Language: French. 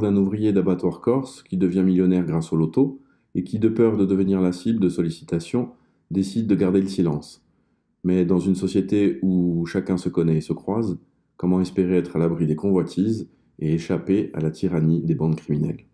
d'un ouvrier d'abattoir corse qui devient millionnaire grâce au loto et qui, de peur de devenir la cible de sollicitations, décide de garder le silence. Mais dans une société où chacun se connaît et se croise, comment espérer être à l'abri des convoitises et échapper à la tyrannie des bandes criminelles